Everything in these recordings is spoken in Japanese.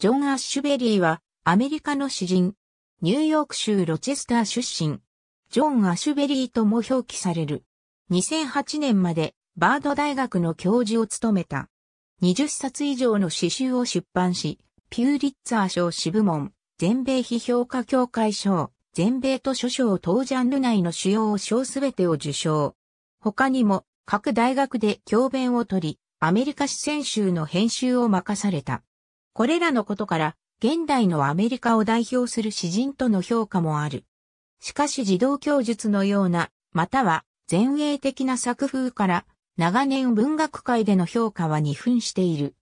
ジョン・アッシュベリーは、アメリカの詩人、ニューヨーク州ロチェスター出身、ジョン・アッシュベリーとも表記される。2008年まで、バード大学の教授を務めた。20冊以上の詩集を出版し、ピューリッツァー賞詩部門、全米批評家協会賞、全米図書賞等ジャンル内の主要賞すべてを受賞。他にも、各大学で教鞭を取り、アメリカ史選集の編集を任された。これらのことから、現代のアメリカを代表する詩人との評価もある。しかし児童教述のような、または前衛的な作風から、長年文学界での評価は二分している。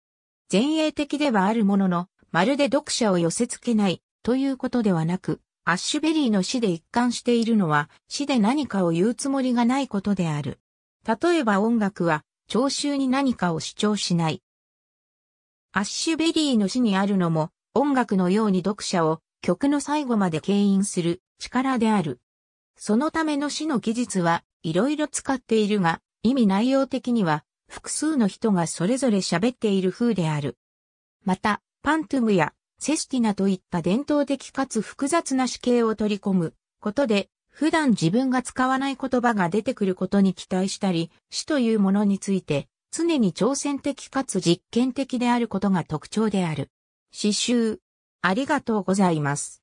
前衛的ではあるものの、まるで読者を寄せ付けないということではなく、アッシュベリーの詩で一貫しているのは、詩で何かを言うつもりがないことである。例えば音楽は、聴衆に何かを主張しない。アッシュベリーの詩にあるのも、音楽のように読者を曲の最後まで牽引する力である。そのための詩の技術はいろいろ使っているが、意味内容的には複数の人がそれぞれ喋っている風である。また、パントゥムやセスティナといった伝統的かつ複雑な詩形を取り込むことで、普段自分が使わない言葉が出てくることに期待したり、詩というものについて常に挑戦的かつ実験的であることが特徴である。詩集。ありがとうございます。